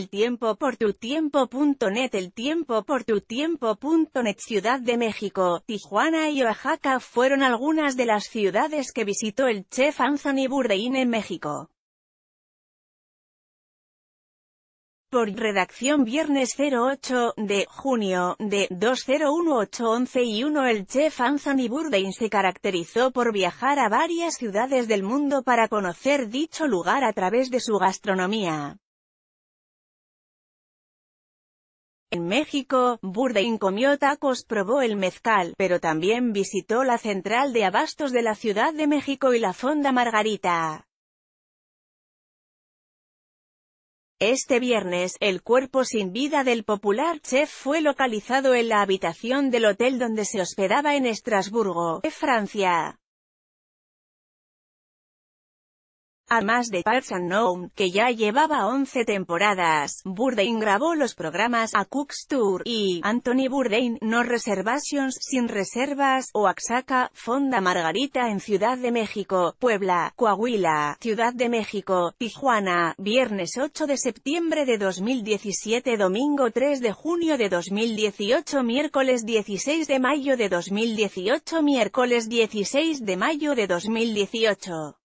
El tiempo por tu tiempo.net El tiempo por tu tiempo.net Ciudad de México, Tijuana y Oaxaca fueron algunas de las ciudades que visitó el chef Anthony Bourdain en México. por redacción viernes 08 de junio de 2018 y 1 el chef Anthony Bourdain se caracterizó por viajar a varias ciudades del mundo para conocer dicho lugar a través de su gastronomía. En México, Burdein comió tacos, probó el mezcal, pero también visitó la central de abastos de la Ciudad de México y la Fonda Margarita. Este viernes, el cuerpo sin vida del popular chef fue localizado en la habitación del hotel donde se hospedaba en Estrasburgo, Francia. Además de Parts Unknown, que ya llevaba 11 temporadas, Burdain grabó los programas A Cook's Tour y Anthony Burdain, No Reservations Sin Reservas, Oaxaca, Fonda Margarita en Ciudad de México, Puebla, Coahuila, Ciudad de México, Tijuana, viernes 8 de septiembre de 2017, domingo 3 de junio de 2018, miércoles 16 de mayo de 2018, miércoles 16 de mayo de 2018.